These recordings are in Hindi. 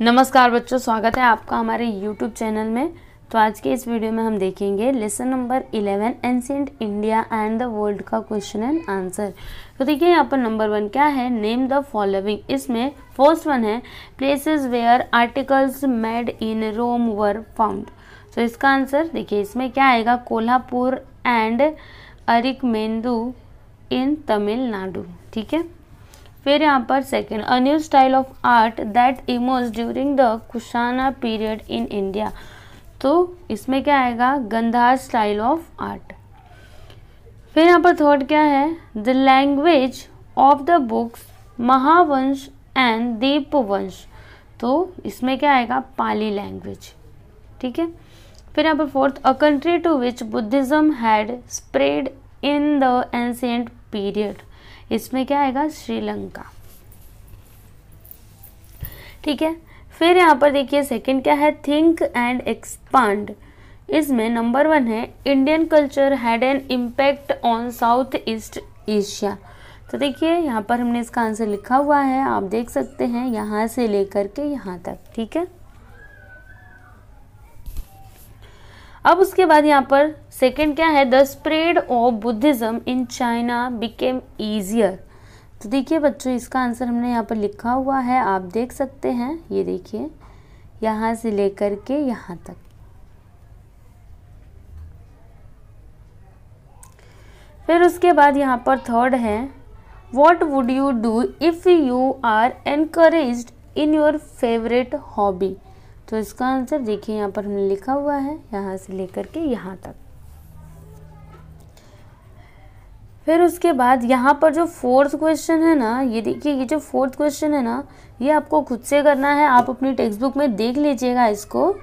नमस्कार बच्चों स्वागत है आपका हमारे YouTube चैनल में तो आज के इस वीडियो में हम देखेंगे lesson number 11 ancient India and the world का क्वेश्चन एंड आंसर तो देखिए यहाँ पर नंबर वन क्या है नेम द फॉलोविंग इसमें फर्स्ट वन है places where articles made in Rome were found तो इसका आंसर देखिए इसमें क्या आएगा कोल्हापुर एंड अरिकमेंदू इन तमिलनाडु ठीक है फिर यहाँ पर second a new style of art that emerged during the Kushana period in India तो इसमें क्या आएगा गंधार स्टाइल ऑफ आर्ट फिर यहाँ पर थर्ड क्या है the language of the books Mahavamsa and Dipavamsa तो इसमें क्या आएगा पाली लैंग्वेज ठीक है फिर यहाँ पर fourth a country to which Buddhism had spread in the ancient period इसमें क्या आएगा श्रीलंका ठीक है फिर यहाँ पर देखिए सेकंड क्या है थिंक एंड एक्सपांड इसमें नंबर वन है Indian culture had an impact on South East Asia तो देखिए यहाँ पर हमने इसका आंसर लिखा हुआ है आप देख सकते हैं यहाँ से लेकर के यहाँ तक ठीक है अब उसके बाद यहाँ पर सेकंड क्या है the spread of Buddhism in China became easier तो देखिए बच्चों इसका आंसर हमने यहाँ पर लिखा हुआ है आप देख सकते हैं ये देखिए यहाँ से लेकर के यहाँ तक फिर उसके बाद यहाँ पर थर्ड है what would you do if you are encourage in your favourite hobby तो इसका आंसर देखिए यहाँ पर हमने लिखा हुआ है यहाँ से लेकर के यहाँ तक फिर उसके बाद यहाँ पर जो फोर्थ क्वेश्चन है ना ये देखिए ये जो फोर्थ क्वेश्चन है ना ये आपको खुद से करना है आप अपनी टेक्स्ट बुक में देख लीजिएगा इसको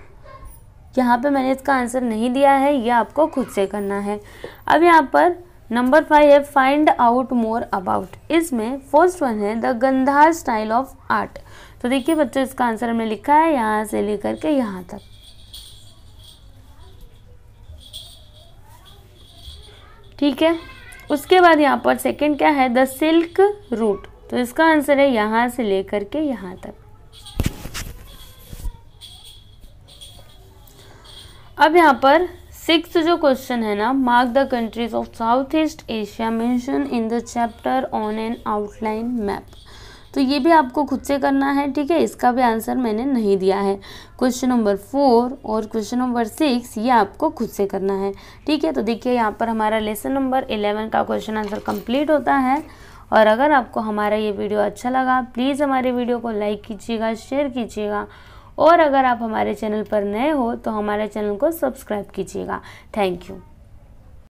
यहाँ पे मैंने इसका आंसर नहीं दिया है ये आपको खुद से करना है अब यहाँ पर नंबर फाइव है फाइंड आउट मोर अबाउट इसमें फर्स्ट वन है the Gandhara style of art तो देखिए बच्चों इसका आंसर हमने लिखा है यहाँ से लेकर के यहाँ तक ठीक है उसके बाद यहाँ पर सेकंड क्या है द सिल्क रूट तो इसका आंसर है यहाँ से लेकर के यहाँ तक अब यहाँ पर सिक्स जो क्वेश्चन है ना mark the countries of South East Asia mention in the chapter on an outline map तो ये भी आपको खुद से करना है ठीक है इसका भी आंसर मैंने नहीं दिया है क्वेश्चन नंबर फोर और क्वेश्चन नंबर सिक्स ये आपको खुद से करना है ठीक है तो देखिए यहाँ पर हमारा लेसन नंबर इलेवन का क्वेश्चन आंसर कम्प्लीट होता है और अगर आपको हमारा ये वीडियो अच्छा लगा प्लीज़ हमारे वीडियो को लाइक कीजिएगा शेयर कीजिएगा और अगर आप हमारे चैनल पर नए हो तो हमारे चैनल को सब्सक्राइब कीजिएगा थैंक यू